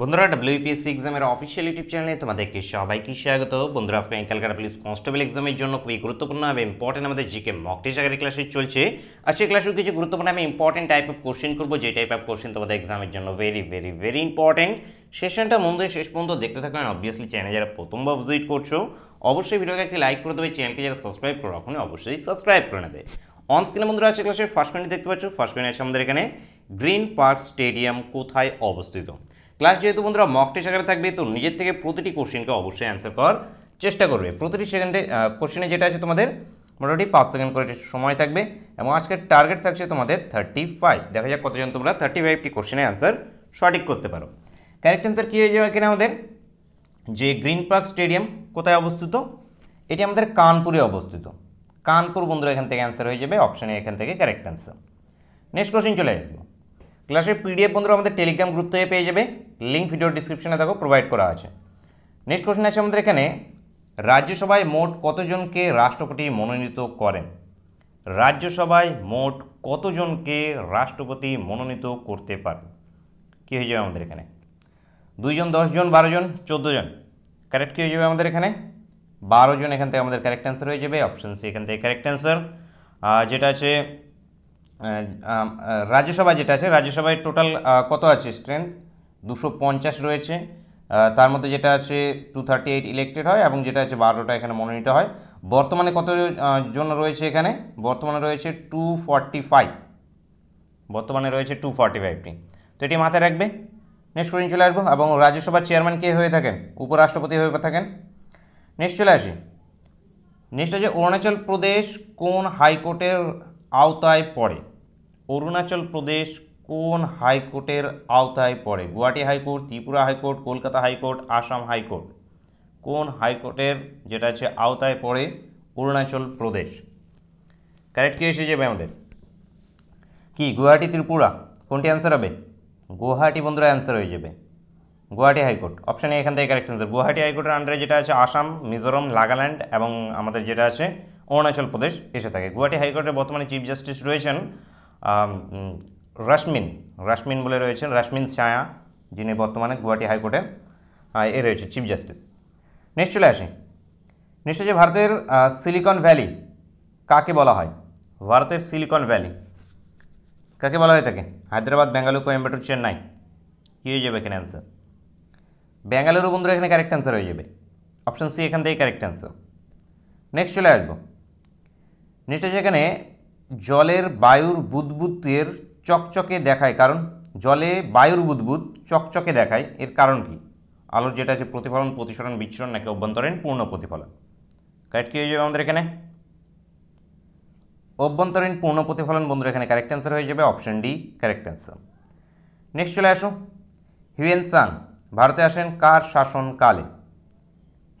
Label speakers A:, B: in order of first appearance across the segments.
A: বন্ধুরা ডাব্লিউপিএসসি এক্সামের official YouTube চ্যানেলে তোমাদেরকে সবাইকে স্বাগত বন্ধুরা ক্যালকাটা পুলিশ কনস্টেবল এক্সামের জন্য খুবই গুরুত্বপূর্ণ এবং ইম্পর্টেন্ট আমাদের জিকে মক টেস্ট আগের ক্লাসে চলছে আজকে ক্লাসেও কিছু গুরুত্বপূর্ণ আমি ইম্পর্টেন্ট টাইপ অফ কোশ্চেন করবো যে টাইপ অফ কোশ্চেন তোমাদের এক্সামের জন্য ভেরি ভেরি ভেরি ইম্পর্টেন্ট সেশনটা মন্দির শেষ পর্যন্ত দেখতে থাকবেন অবভিয়াসলি চ্যানেল যারা প্রথমবার ভিজিট করছো অবশ্যই ভিডিওকে একটি লাইক করে দেবে চ্যানেলকে যারা সাবস্ক্রাইব করো ওখানে অবশ্যই সাবস্ক্রাইব করে নেবে অন স্ক্রিনে বন্ধুরা আছে ক্লাসের ফার্স্ট কোয়েন্টি দেখতে পাচ্ছ ফার্স্ট কোয়েন্টি আছে আমাদের এখানে গ্রিন পার্ক স্টেডিয়াম কোথায় অবস্থিত ক্লাস যেহেতু বন্ধুরা মক টেস্ট আকারে থাকবে তো নিজের থেকে প্রতিটি কোশ্চেনকে অবশ্যই অ্যান্সার করার চেষ্টা করবে প্রতিটি সেকেন্ডে কোশ্চেনে যেটা আছে তোমাদের মোটামুটি পাঁচ সেকেন্ড করে সময় থাকবে এবং আজকের টার্গেট থাকছে তোমাদের থার্টি ফাইভ দেখা যাক কতজন তোমরা থার্টি ফাইভটি কোশ্চেনের অ্যান্সার সঠিক করতে পারো কারেক্ট অ্যান্সার কী হয়ে যাবে কিনা আমাদের যে গ্রিন পার্ক স্টেডিয়াম কোথায় অবস্থিত এটি আমাদের কানপুরে অবস্থিত কানপুর বন্ধুরা এখান থেকে অ্যান্সার হয়ে যাবে অপশানে এখান থেকে কারেক্ট অ্যান্সার নেক্সট কোশ্চেন চলে আসবো ক্লাসের পিডিএফ বন্ধুরা আমাদের টেলিগ্রাম গ্রুপ থেকে পেয়ে যাবে লিঙ্ক ভিডিওর ডিসক্রিপশনে দেখো প্রোভাইড করা আছে নেক্সট কোশ্চেন আছে আমাদের এখানে রাজ্যসভায় মোট কতজনকে রাষ্ট্রপতি মনোনীত করেন রাজ্যসভায় মোট কতজনকে রাষ্ট্রপতি মনোনীত করতে পারেন কী হয়ে যাবে আমাদের এখানে দুইজন দশজন বারোজন জন কারেক্ট কী হয়ে যাবে আমাদের এখানে বারোজন এখান থেকে আমাদের কারেক্ট অ্যান্সার হয়ে যাবে অপশান সি এখান থেকে কারেক্ট অ্যান্সার যেটা আছে Um, uh, রাজ্যসভায় যেটা আছে রাজ্যসভায় টোটাল uh, কত আছে স্ট্রেংথ দুশো পঞ্চাশ রয়েছে uh, তার মধ্যে যেটা আছে টু থার্টি এইট ইলেক্টেড হয় এবং যেটা আছে বারোটা এখানে মনোনীত হয় বর্তমানে কত জন রয়েছে এখানে বর্তমানে রয়েছে টু ফাইভ বর্তমানে রয়েছে টু ফর্টি ফাইভটি তো এটি মাথায় রাখবে নেক্সট কোশ্চেন চলে আসবো এবং রাজ্যসভার চেয়ারম্যান কে হয়ে থাকেন উপরাষ্ট্রপতি হয়ে থাকেন নেক্সট চলে আসি নেক্সট আছে অরুণাচল প্রদেশ কোন হাইকোর্টের আওতায় পড়ে অরুণাচল প্রদেশ কোন হাইকোর্টের আওতায় পড়ে Guwahati High Court Tripura High Court Kolkata High Court Assam High Court কোন হাইকোর্টের যেটা আছে আওতায় পড়ে অরুণাচল প্রদেশ কারেক্ট কী এসে যাবে আমাদের কি গুয়াহাটি ত্রিপুরা কোনটি অ্যান্সার হবে গুয়াহাটি বন্ধুরা অ্যান্সার হয়ে যাবে গুয়াহাটি হাইকোর্ট অপশানে এখান থেকে কারেক্ট অ্যান্সার গুয়াহাটি হাইকোর্টের আন্ডারে যেটা আছে আসাম মিজোরাম নাগাল্যান্ড এবং আমাদের যেটা আছে অরুণাচল প্রদেশ এসে থাকে গুয়াহাটি হাইকোর্টের বর্তমানে চিফ জাস্টিস রয়েছেন রশ্মিন রশ্মিন বলে রয়েছেন রশ্মিন ছায়া যিনি বর্তমানে গুয়াহাটি হাইকোর্টে এ রয়েছে চিফ জাস্টিস নেক্সট চলে আসি নিশ্চয় যে ভারতের সিলিকন ভ্যালি কাকে বলা হয় ভারতের সিলিকন ভ্যালি কাকে বলা হয় থাকে হায়দ্রাবাদ বেঙ্গালুরু কোয়েম্বাটুর চেন্নাই কী হয়ে যাবে এখানে অ্যান্সার বেঙ্গালুরু বন্ধুরা এখানে কারেক্ট অ্যান্সার হয়ে যাবে অপশান সি এখান থেকে কারেক্ট অ্যান্সার নেক্সট চলে আসবো নেক্সট হচ্ছে এখানে জলের বায়ুর বুদবুদের চকচকে দেখায় কারণ জলে বায়ুর বুদবুদ চকচকে দেখায় এর কারণ কি আলোর যেটা আছে প্রতিফলন প্রতিসরণ বিচ্ছরণ নাকি অভ্যন্তরীণ পূর্ণ প্রতিফলন কারেক্ট কী হয়ে যাবে আমাদের এখানে অভ্যন্তরীণ পূর্ণ প্রতিফলন বন্ধুরা এখানে কারেক্ট অ্যান্সার হয়ে যাবে option D correct answer next চলে আসো হিউয়েন সাং ভারতে আসেন কার শাসনকালে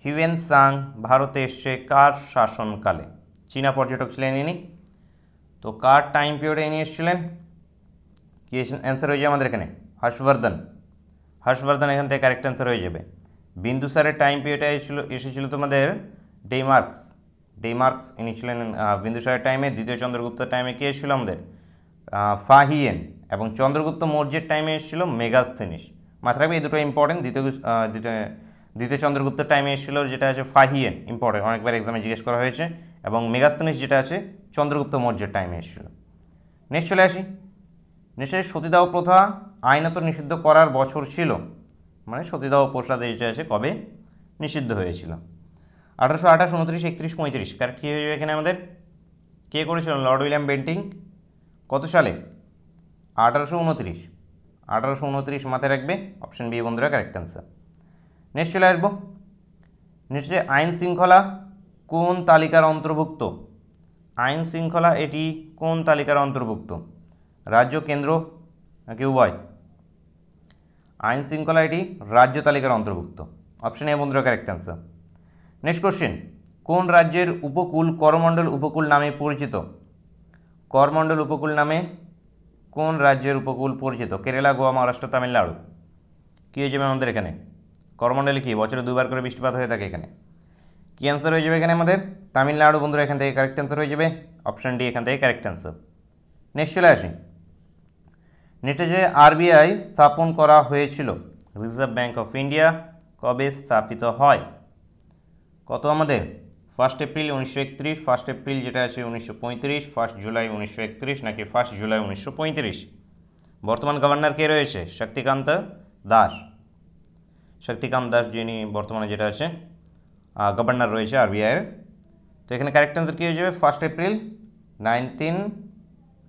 A: হিউয়েন সাং ভারতে এসে কার শাসনকালে চীনা পর্যটক ছিলেন ইনি তো কার টাইম পিরিয়ডে ইনি এসেছিলেন কি অ্যান্সার হয়ে যাবে আমাদের এখানে হর্ষবর্ধন হর্ষবর্ধন এখান থেকে কারেক্ট অ্যান্সার হয়ে যাবে বিন্দু বিন্দুসারের টাইম পিরিয়ডে এসেছিল এসেছিল তোমাদের ডেমার্কস ডেমার্কস ইনি ছিলেন বিন্দুসারের টাইমে দ্বিতীয় চন্দ্রগুপ্তের টাইমে কে এসেছিল আমাদের ফাহিয়েন এবং চন্দ্রগুপ্ত মৌর্যের টাইমে এসেছিল মেগাস্থিনিস মাথায় রাখবে এই দুটো ইম্পর্টেন্ট দ্বিতীয় দ্বিতীয় দ্বিতীয় চন্দ্রগুপ্তের টাইমে এসেছিল যেটা আছে ফাহিয়েন ইম্পর্টেন্ট অনেকবার এক্সামে জিজ্ঞেস করা হয়েছে এবং মেগাস্তানিস যেটা আছে চন্দ্রগুপ্ত মৌর্যের টাইমে এসেছিল নেক্সট চলে আসি নেক্সট সতীদাহ প্রথা আইনত নিষিদ্ধ করার বছর ছিল মানে সতীদাহ প্রসাদ যেটা আছে কবে নিষিদ্ধ হয়েছিল আঠারোশো আঠাশ উনত্রিশ একত্রিশ পঁয়ত্রিশ কারেক্ট কী হয়ে যাবে এখানে আমাদের কে করেছিল লর্ড উইলিয়াম বেন্টিং কত সালে আঠারোশো উনত্রিশ আঠারোশো উনত্রিশ মাথায় রাখবে অপশন বি বন্ধুরা কারেক্ট অ্যান্সার নেক্সট চলে আসবো নিশ্চয়ই আইন শৃঙ্খলা কোন তালিকার অন্তর্ভুক্ত আইন শৃঙ্খলা এটি কোন তালিকার অন্তর্ভুক্ত রাজ্য কেন্দ্র নাকি উভয় আইন শৃঙ্খলা এটি রাজ্য তালিকার অন্তর্ভুক্ত অপশন এ বন্ধুরা কারেক্ট অ্যান্সার নেক্সট কোশ্চেন কোন রাজ্যের উপকূল করমণ্ডল উপকূল নামে পরিচিত করমণ্ডল উপকূল নামে কোন রাজ্যের উপকূল পরিচিত কেরালা গোয়া মহারাষ্ট্র তামিলনাড়ু কী হয়ে যাবে আমাদের এখানে করমণ্ডলে কি বছরে দুবার করে বৃষ্টিপাত হয়ে থাকে এখানে কী অ্যান্সার হয়ে যাবে এখানে আমাদের তামিলনাড়ু বন্ধুরা এখান থেকে কারেক্ট অ্যান্সার হয়ে যাবে অপশান ডি এখান থেকে কারেক্ট অ্যান্সার নেক্সট চলে আসি নেক্সটে যে আরবিআই স্থাপন করা হয়েছিল রিজার্ভ ব্যাঙ্ক অফ ইন্ডিয়া কবে স্থাপিত হয় কত আমাদের ফার্স্ট এপ্রিল উনিশশো একত্রিশ ফার্স্ট এপ্রিল যেটা আছে উনিশশো পঁয়ত্রিশ ফার্স্ট জুলাই উনিশশো একত্রিশ নাকি ফার্স্ট জুলাই উনিশশো পঁয়ত্রিশ বর্তমান গভর্নর কে রয়েছে শক্তিকান্ত দাস শক্তিকান্ত দাস যিনি বর্তমানে যেটা আছে গভর্নর রয়েছে আরবিআইয়ের তো এখানে কারেক্ট অ্যান্সার কী হয়ে যাবে first April nineteen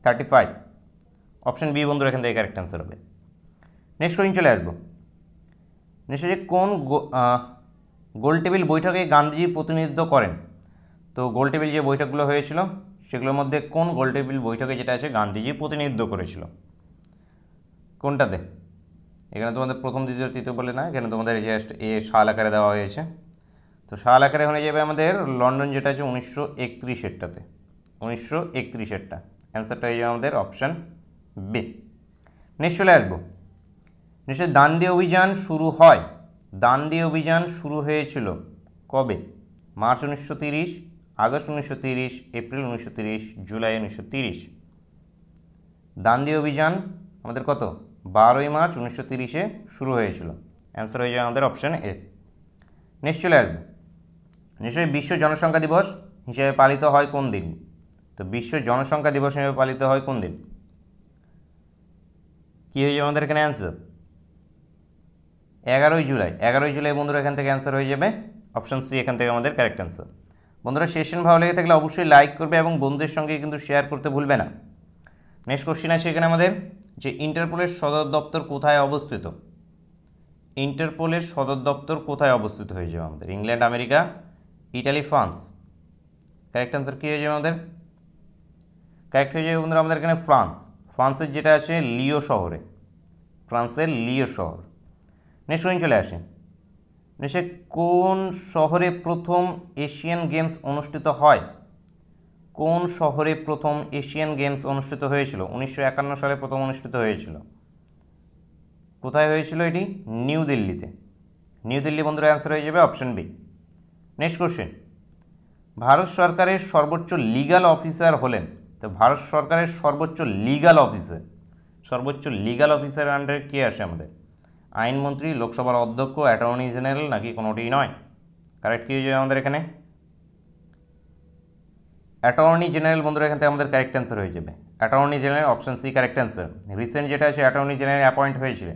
A: thirty five option B বন্ধুরা এখান থেকে কারেক্ট অ্যান্সার হবে নেক্সট কোয়েশ্চন চলে আসবো নেক্সট যে কোন গোল টেবিল বৈঠকে গান্ধীজি প্রতিনিধিত্ব করেন তো গোল টেবিল যে বৈঠকগুলো হয়েছিল সেগুলোর মধ্যে কোন গোল টেবিল বৈঠকে যেটা আছে গান্ধীজি প্রতিনিধিত্ব করেছিল কোনটাতে এখানে তোমাদের প্রথম দ্বিতীয় তৃতীয় বলে না এখানে তোমাদের এই যে এ সাল আকারে দেওয়া হয়েছে তো সাল আকারে হয়ে যাবে আমাদের লন্ডন যেটা আছে উনিশশো একত্রিশেরটাতে উনিশশো একত্রিশেরটা অ্যান্সারটা হয়ে যাবে আমাদের অপশান বি নেক্সট চলে আসবো নিশ্চয় দান্দি অভিযান শুরু হয় দান্দি অভিযান শুরু হয়েছিল কবে মার্চ উনিশশো তিরিশ আগস্ট উনিশশো তিরিশ এপ্রিল উনিশশো তিরিশ জুলাই উনিশশো তিরিশ দান্দি অভিযান আমাদের কত বারোই মার্চ উনিশশো তিরিশে শুরু হয়েছিল অ্যান্সার হয়ে যাবে আমাদের অপশান এ নেক্সট চলে আসবো নিশ্চয়ই বিশ্ব জনসংখ্যা দিবস হিসেবে পালিত হয় কোন দিন তো বিশ্ব জনসংখ্যা দিবস হিসেবে পালিত হয় কোন দিন কী হয়ে যাবে আমাদের এখানে অ্যান্সার এগারোই জুলাই এগারোই জুলাই বন্ধুরা এখান থেকে অ্যান্সার হয়ে যাবে অপশান সি এখান থেকে আমাদের কারেক্ট অ্যান্সার বন্ধুরা সেশন ভালো লেগে থাকলে অবশ্যই লাইক করবে এবং বন্ধুদের সঙ্গে কিন্তু শেয়ার করতে ভুলবে না নেক্সট কোশ্চিন আছে এখানে আমাদের যে ইন্টারপোলের সদর দপ্তর কোথায় অবস্থিত ইন্টারপোলের সদর দপ্তর কোথায় অবস্থিত হয়ে যাবে আমাদের England America Italy France correct answer কী হয়ে যাবে আমাদের কারেক্ট হয়ে যাবে বন্ধুরা আমাদের এখানে ফ্রান্স ফ্রান্সের যেটা আছে লিও শহরে ফ্রান্সের লিও শহর নেক্সট কোয়েন চলে আসে নেক্সট কোন শহরে প্রথম এশিয়ান গেমস অনুষ্ঠিত হয় কোন শহরে প্রথম এশিয়ান গেমস অনুষ্ঠিত হয়েছিল উনিশশো সালে প্রথম অনুষ্ঠিত হয়েছিল কোথায় হয়েছিল এটি নিউ দিল্লিতে নিউ দিল্লি বন্ধুরা অ্যান্সার হয়ে যাবে অপশন বি নেক্সট কোশ্চেন ভারত সরকারের সর্বোচ্চ লিগাল অফিসার হলেন তো ভারত সরকারের সর্বোচ্চ লিগাল অফিসার সর্বোচ্চ লিগাল অফিসার আন্ডারে কে আসে আমাদের আইনমন্ত্রী লোকসভার অধ্যক্ষ অ্যাটর্নি জেনারেল নাকি কোনোটি নয় কারেক্ট কী হয়ে যাবে আমাদের এখানে অ্যাটর্নি জেনারেল বন্ধুরা এখান থেকে আমাদের কারেক্ট অ্যান্সার হয়ে যাবে attorney general option C correct answer recent যেটা আছে অ্যাটর্নি জেনারেল অ্যাপয়েন্ট হয়েছে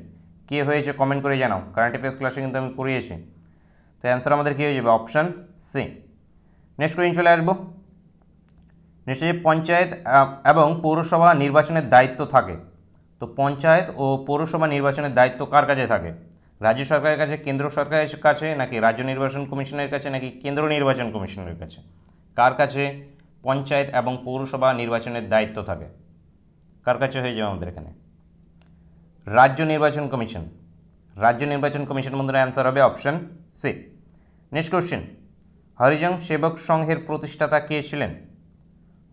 A: কে হয়েছে কমেন্ট করে জানাও কারেন্ট অ্যাফেয়ার্স ক্লাসে কিন্তু আমি করিয়েছি তাই অ্যান্সার আমাদের কী হয়ে যাবে অপশান সি নেক্সট কোয়েশ্চন চলে আসবো নিশ্চয়ই পঞ্চায়েত এবং পৌরসভা নির্বাচনের দায়িত্ব থাকে তো পঞ্চায়েত ও পৌরসভা নির্বাচনের দায়িত্ব কার কাছে থাকে রাজ্য সরকারের কাছে কেন্দ্র সরকারের কাছে নাকি রাজ্য নির্বাচন কমিশনের কাছে নাকি কেন্দ্র নির্বাচন কমিশনের কাছে কার কাছে পঞ্চায়েত এবং পৌরসভা নির্বাচনের দায়িত্ব থাকে কার কাছে হয়ে যাবে আমাদের এখানে রাজ্য নির্বাচন কমিশন রাজ্য নির্বাচন কমিশন বন্ধুরা অ্যান্সার হবে option C next question Harijan Sevak সংঘের প্রতিষ্ঠাতা কে ছিলেন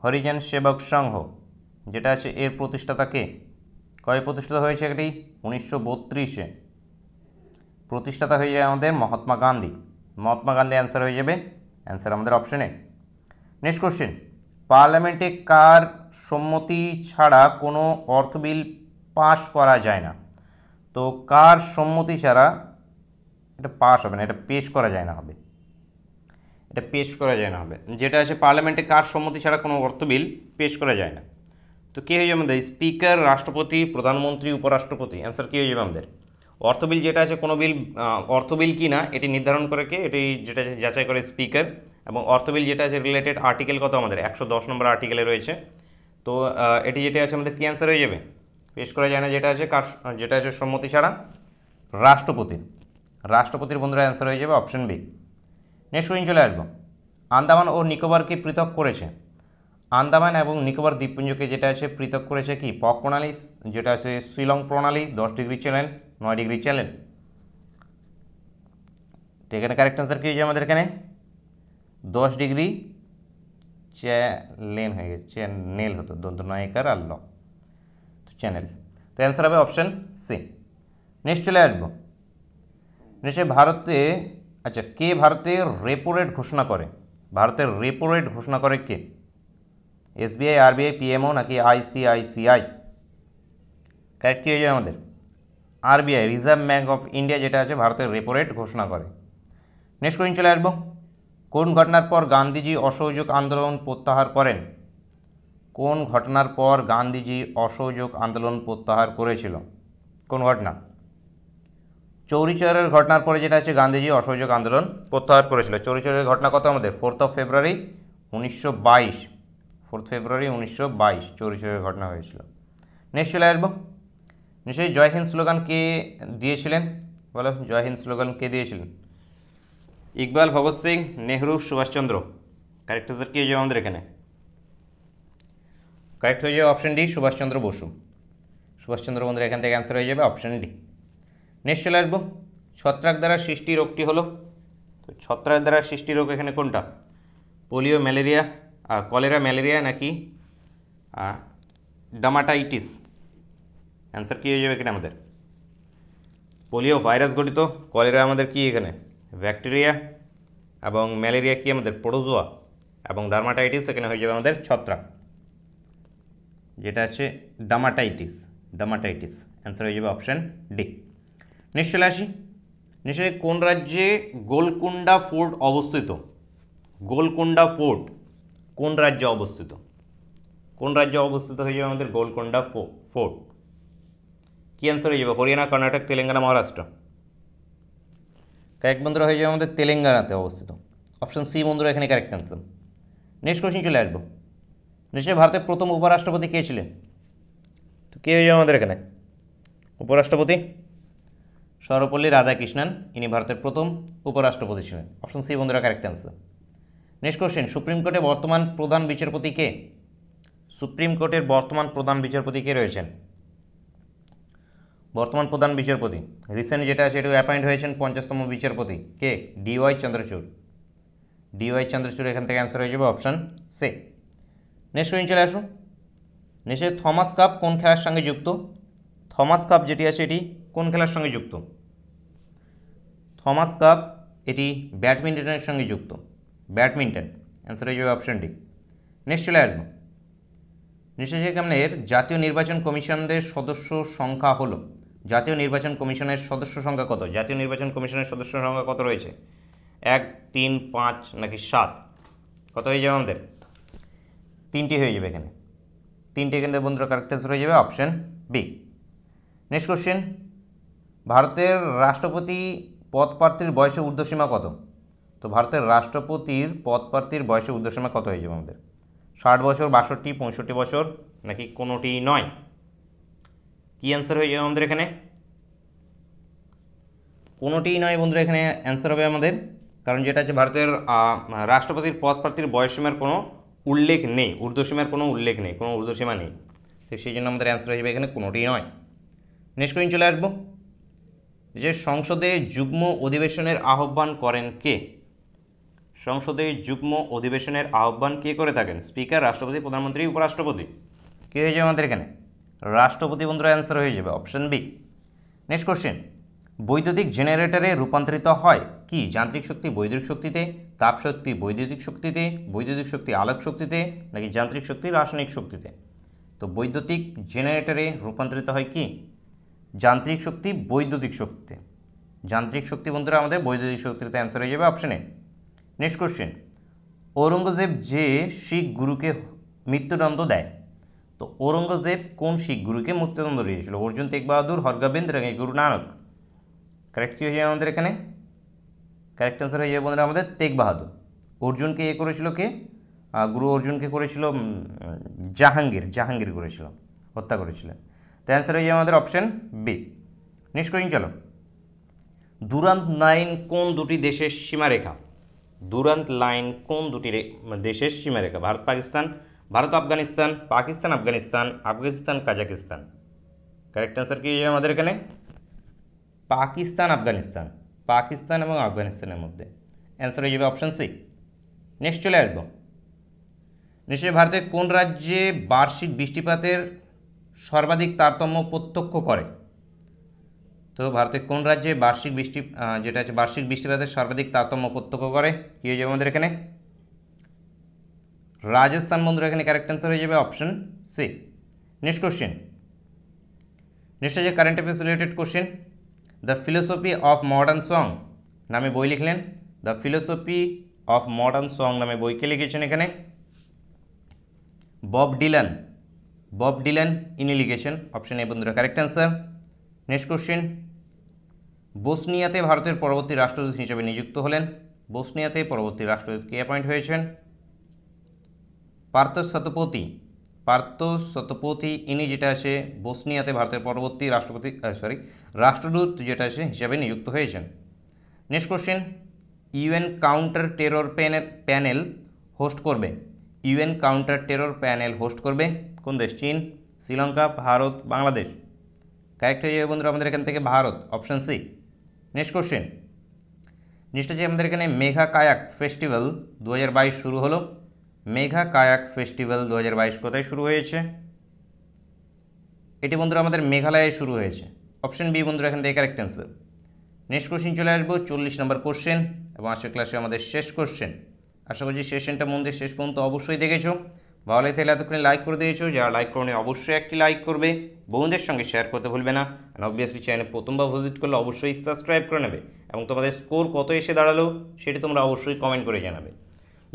A: হরিজন সেবক সংঘ যেটা আছে এর প্রতিষ্ঠাতা কে কবে প্রতিষ্ঠিত হয়েছে এটি উনিশশো বত্রিশে প্রতিষ্ঠাতা হয়ে যাবে আমাদের মহাত্মা গান্ধী মহাত্মা গান্ধী অ্যান্সার হয়ে যাবে অ্যান্সার আমাদের অপশানে নেক্সট কোশ্চেন পার্লামেন্টে কার সম্মতি ছাড়া কোনো অর্থ বিল পাশ করা যায় না তো কার সম্মতি ছাড়া এটা পাস হবে না এটা পেশ করা যায় না হবে এটা পেশ করা যায় না হবে যেটা আছে পার্লামেন্টে কার সম্মতি ছাড়া কোনো অর্থ বিল পেশ করা যায় না তো কী হয়ে যাবে আমাদের স্পিকার রাষ্ট্রপতি প্রধানমন্ত্রী উপরাষ্ট্রপতি অ্যান্সার কী হয়ে যাবে আমাদের অর্থ বিল যেটা আছে কোনো বিল অর্থ বিল কি না এটি নির্ধারণ করে কে এটি যেটা যাচাই করে স্পিকার এবং অর্থ বিল যেটা আছে রিলেটেড আর্টিকেল কত আমাদের একশো দশ নম্বর আর্টিকেলে রয়েছে তো এটি যেটা আছে আমাদের কী অ্যান্সার হয়ে যাবে পেশ করা যায় না যেটা আছে কার যেটা আছে সম্মতি ছাড়া রাষ্ট্রপতির রাষ্ট্রপতির বন্ধুরা অ্যান্সার হয়ে যাবে অপশন বি নেক্সট কোয়েশ্চেন চলে আসবো আন্দামান ও নিকোবরকে পৃথক করেছে আন্দামান এবং নিকোবর দ্বীপপুঞ্জকে যেটা আছে পৃথক করেছে কি পক প্রণালী যেটা আছে শিলং প্রণালী দশ ডিগ্রি চ্যানেল নয় ডিগ্রি চ্যানেল তো এখানে কারেক্ট অ্যান্সার কী হয়েছে আমাদের এখানে দশ ডিগ্রি চ্যালেন হয়ে গেছে চ্যানেল হতো দন্তনায়িকার আর ল তো চ্যানেল তো অ্যান্সার হবে অপশান সি নেক্সট চলে আসবো নিশ্চয় মানে ভারতে আচ্ছা কে ভারতে রেপো রেট ঘোষণা করে ভারতের রেপো রেট ঘোষণা করে কে এসবিআই আরবিআই পিএমও নাকি আইসিআইসিআই কারেক্ট কী হয়ে যায় আমাদের RBI reserve bank of India যেটা আছে ভারতের রেপো রেট ঘোষণা করে নেক্সট কোয়েশ্চন চলে আসবো কোন ঘটনার পর গান্ধীজি অসহযোগ আন্দোলন প্রত্যাহার করেন কোন ঘটনার পর গান্ধীজি অসহযোগ আন্দোলন প্রত্যাহার করেছিল কোন ঘটনা চৌরিচরের ঘটনার পরে যেটা আছে গান্ধীজি অসহযোগ আন্দোলন প্রত্যাহার করেছিল চৌরিচরের ঘটনা কত আমাদের ফোর্থ অফ ফেব্রুয়ারি উনিশশো বাইশ ফোর্থ ফেব্রুয়ারি উনিশশো বাইশ চৌরিচরের ঘটনা হয়েছিল নেক্সট চলে আসবো নিশ্চয়ই জয় হিন্দ স্লোগান কে দিয়েছিলেন বলো জয় হিন্দ স্লোগান কে দিয়েছিলেন ইকবাল ভগৎ সিং নেহরু সুভাষচন্দ্র কারেক্ট আনসার হয়ে যাবে আমাদের এখানে কারেক্ট হয়ে যাবে অপশন ডি সুভাষচন্দ্র বসু সুভাষচন্দ্র বন্ধুরা এখান থেকে অ্যান্সার হয়ে যাবে অপশন ডি নেক্সট চলে আসবো ছত্রাক দ্বারা সৃষ্টি রোগটি হলো তো ছত্রাক দ্বারা সৃষ্টি রোগ এখানে কোনটা পোলিও ম্যালেরিয়া আর কলেরা ম্যালেরিয়া নাকি ডামাটাইটিস অ্যান্সার কী হয়ে যাবে এখানে আমাদের পোলিও ভাইরাস গঠিত কলেরা আমাদের কি এখানে ব্যাকটেরিয়া এবং ম্যালেরিয়া কি আমাদের পোরোজোয়া এবং ডার্মাটাইটিস এখানে হয়ে যাবে আমাদের ছত্রাক যেটা আছে ডামাটাইটিস ডামাটাইটিস অ্যান্সার হয়ে যাবে অপশান ডি নেক্সট চলে আসি নিশ্চয় কোন রাজ্যে গোলকুন্ডা ফোর্ট অবস্থিত গোলকুন্ডা ফোর্ট কোন রাজ্যে অবস্থিত কোন রাজ্যে অবস্থিত হয়ে যাবে আমাদের গোলকুন্ডা ফোর্ট কী অ্যান্সার হয়ে যাবে হরিয়ানা কর্ণাটক তেলেঙ্গানা মহারাষ্ট্র কারেক্ট বন্ধুরা হয়ে যাবে আমাদের তেলেঙ্গানাতে অবস্থিত অপশন সি বন্ধুরা এখানে কারেক্ট অ্যান্সার নেক্সট কোশ্চিন চলে আসবো নিশ্চয়ই ভারতের প্রথম উপরাষ্ট্রপতি কে ছিলেন তো কে হয়ে যাবে আমাদের এখানে উপরাষ্ট্রপতি সর্বপল্লী রাধাকৃষ্ণন ইনি ভারতের প্রথম উপরাষ্ট্রপতি ছিলেন অপশন সি বন্ধুরা correct answer next question supreme কোর্টে বর্তমান প্রধান বিচারপতি কে সুপ্রিম কোর্টের বর্তমান প্রধান বিচারপতি কে রয়েছেন বর্তমান প্রধান বিচারপতি রিসেন্ট যেটা আছে এটা অ্যাপয়েন্ট হয়েছেন পঞ্চাশতম বিচারপতি কে ডিওয়াই চন্দ্রচূড় ডিওয়াই চন্দ্রচূড় এখান থেকে অ্যান্সার হয়ে যাবে অপশন সে নেক্সট কোয়েশ্চেন চলে আসুন নেক্সট থমাস কাপ কোন খেলার সঙ্গে যুক্ত থমাস কাপ যেটি আছে এটি কোন খেলার সঙ্গে যুক্ত থমাস কাপ এটি ব্যাডমিন্টনের সঙ্গে যুক্ত ব্যাডমিন্টন অ্যান্সার হয়ে যাবে ডি নেক্সট চলে আসবো নিশ্চয় কামনের জাতীয় নির্বাচন কমিশনদের সদস্য সংখ্যা হলো জাতীয় নির্বাচন কমিশনের সদস্য সংখ্যা কত জাতীয় নির্বাচন কমিশনের সদস্য সংখ্যা কত রয়েছে এক তিন পাঁচ নাকি সাত কত হয়ে যাবে আমাদের তিনটি হয়ে যাবে এখানে তিনটি এখানে বন্ধুরা কারেক্ট হয়ে যাবে অপশান বি নেক্সট কোশ্চেন ভারতের রাষ্ট্রপতি পদপ্রার্থীর বয়সের ঊর্ধ্বসীমা কত তো ভারতের রাষ্ট্রপতির পদপ্রার্থীর বয়সের ঊর্ধ্বসীমা কত হয়ে যাবে আমাদের ষাট বছর বাষট্টি পঁয়ষট্টি বছর নাকি কোনোটি নয় কি অ্যান্সার হয়ে যাবে আমাদের এখানে কোনোটিই নয় বন্ধুরা এখানে অ্যান্সার হবে আমাদের কারণ যেটা হচ্ছে ভারতের রাষ্ট্রপতির পদপ্রার্থীর বয়সীমার কোনো উল্লেখ নেই ঊর্ধ্বসীমার কোনো উল্লেখ নেই কোনো ঊর্ধ্বসীমা নেই তো সেই জন্য আমাদের অ্যান্সার হয়ে যাবে এখানে কোনোটিই নয় নেক্সট কোয়েশ্চেন চলে আসবো যে সংসদে যুগ্ম অধিবেশনের আহ্বান করেন কে সংসদে যুগ্ম অধিবেশনের আহ্বান কে করে থাকেন স্পিকার রাষ্ট্রপতি প্রধানমন্ত্রী উপরাষ্ট্রপতি কে হয়ে যাবে আমাদের এখানে রাষ্ট্রপতি বন্ধুর অ্যান্সার হয়ে যাবে অপশন বি নেক্সট কোশ্চেন বৈদ্যুতিক জেনারেটরে রূপান্তরিত হয় কি যান্ত্রিক শক্তি বৈদ্যুতিক শক্তিতে তাপ শক্তি বৈদ্যুতিক শক্তিতে বৈদ্যুতিক শক্তি আলোক শক্তিতে নাকি যান্ত্রিক শক্তি রাসায়নিক শক্তিতে তো বৈদ্যুতিক জেনারেটরে রূপান্তরিত হয় কি যান্ত্রিক শক্তি বৈদ্যুতিক শক্তি যান্ত্রিক শক্তি বন্ধুরা আমাদের বৈদ্যুতিক শক্তিতে অ্যান্সার হয়ে যাবে অপশানে নেক্সট কোশ্চেন ঔরঙ্গজেব যে শিখ গুরুকে মৃত্যুদণ্ড দেয় তো ঔরঙ্গজেব কোন শিখ গুরুকে মৃত্যুদণ্ড দিয়েছিল অর্জুন তেগ বাহাদুর হরগোবিন্দ রাঙ্গি গুরু নানক কারেক্ট কী হয়ে যাবে আমাদের এখানে কারেক্ট অ্যান্সার হয়ে যাবে বন্ধুরা আমাদের তেগ বাহাদুর অর্জুনকে এ করেছিল কে গুরু অর্জুনকে করেছিল জাহাঙ্গীর জাহাঙ্গীর করেছিল হত্যা করেছিলেন তাই অ্যান্সার হয়ে যাবে আমাদের অপশান বি নেক্সট কোয়েশ্চেন চলো দুরান্ত লাইন কোন দুটি দেশের সীমারেখা দুরান্ত লাইন কোন দুটি দেশের সীমারেখা Bharat Pakistan Bharat Afghanistan Pakistan Afghanistan Afghanistan Kazakhstan correct answer কী হয়ে আমাদের এখানে পাকিস্তান আফগানিস্তান পাকিস্তান এবং আফগানিস্তানের মধ্যে অ্যান্সার হয়ে যাবে অপশান সি নেক্সট চলে আসবো নিশ্চয়ই ভারতের কোন রাজ্যে বার্ষিক বৃষ্টিপাতের সর্বাধিক তারতম্য প্রত্যক্ষ করে তো ভারতের কোন রাজ্যে বার্ষিক বৃষ্টি যেটা আছে বার্ষিক বৃষ্টিপাতের সর্বাধিক তারতম্য প্রত্যক্ষ করে কী হয়ে যাবে আমাদের এখানে রাজস্থান বন্ধুরা এখানে কারেক্ট অ্যান্সার হয়ে যাবে option C next question next আছে current affairs related question the philosophy of modern song নামে বই লিখলেন the philosophy of modern song নামে বইকে লিখেছেন এখানে বব ডিলান বব ডিলেন ইলিগেশন অপশন এ বন্ধুরা কারেক্ট অ্যান্সার নেক্সট কোশ্চেন বোসনিয়াতে ভারতের পরবর্তী রাষ্ট্রদূত হিসেবে নিযুক্ত হলেন বোসনিয়াতে পরবর্তী রাষ্ট্রদূত কে অ্যাপয়েন্ট হয়েছেন পার্থ শতপতি পার্থ শতপথি ইনি যেটা আছে বোসনিয়াতে ভারতের পরবর্তী রাষ্ট্রপতি সরি রাষ্ট্রদূত যেটা আছে হিসাবে নিযুক্ত হয়েছেন next question UN counter terror panel host করবে UN counter terror panel host করবে কোন দেশ চীন শ্রীলঙ্কা ভারত বাংলাদেশ কারেক্ট হয়ে যাবে বন্ধুরা আমাদের এখান থেকে Bharat option C next question next হচ্ছে আমাদের এখানে মেঘা কায়াক ফেস্টিভ্যাল দু শুরু হলো মেঘা কায়াক ফেস্টিভ্যাল দু কোথায় শুরু হয়েছে এটি বন্ধুরা আমাদের মেঘালয়ে শুরু হয়েছে অপশান বি বন্ধুরা এখান থেকে কারেক্ট অ্যান্সার নেক্সট কোশ্চেন চলে আসবো চল্লিশ নম্বর কোশ্চেন এবং আজকের ক্লাসে আমাদের শেষ কোশ্চেন আশা করছি সেশনটা মন শেষ পর্যন্ত অবশ্যই দেখেছো ভালো লাগে তাহলে এতক্ষণে লাইক করে দিয়েছো যারা লাইক করনি অবশ্যই একটি লাইক করবে বন্ধুদের সঙ্গে শেয়ার করতে ভুলবে না অ্যান্ড অবভিয়াসলি চ্যানেল প্রথমবার ভিজিট করলে অবশ্যই সাবস্ক্রাইব করে নেবে এবং তোমাদের স্কোর কত এসে দাঁড়ালো সেটি তোমরা অবশ্যই কমেন্ট করে জানাবে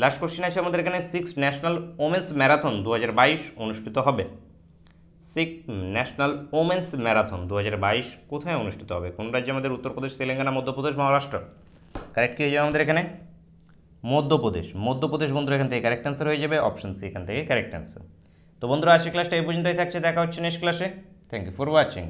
A: লাস্ট কোশ্চেন আছে আমাদের এখানে সিক্স ন্যাশনাল ওমেন্স ম্যারাথন দু অনুষ্ঠিত হবে সিক্স ন্যাশনাল ওমেন্স ম্যারাথন দু কোথায় অনুষ্ঠিত হবে কোন রাজ্যে আমাদের উত্তরপ্রদেশ তেলেঙ্গানা মধ্যপ্রদেশ মহারাষ্ট্র কারেক্ট কী হয়ে যাবে আমাদের এখানে মধ্যপ্রদেশ মধ্যপ্রদেশ বন্ধুরা এখান থেকে কারেক্ট অ্যান্সার হয়ে যাবে অপশন সি এখান থেকে কারেক্ট অ্যান্সার তো বন্ধুরা আজকের ক্লাসটা এই পর্যন্তই থাকছে দেখা হচ্ছে নেক্সট ক্লাসে থ্যাংক ইউ ফর ওয়াচিং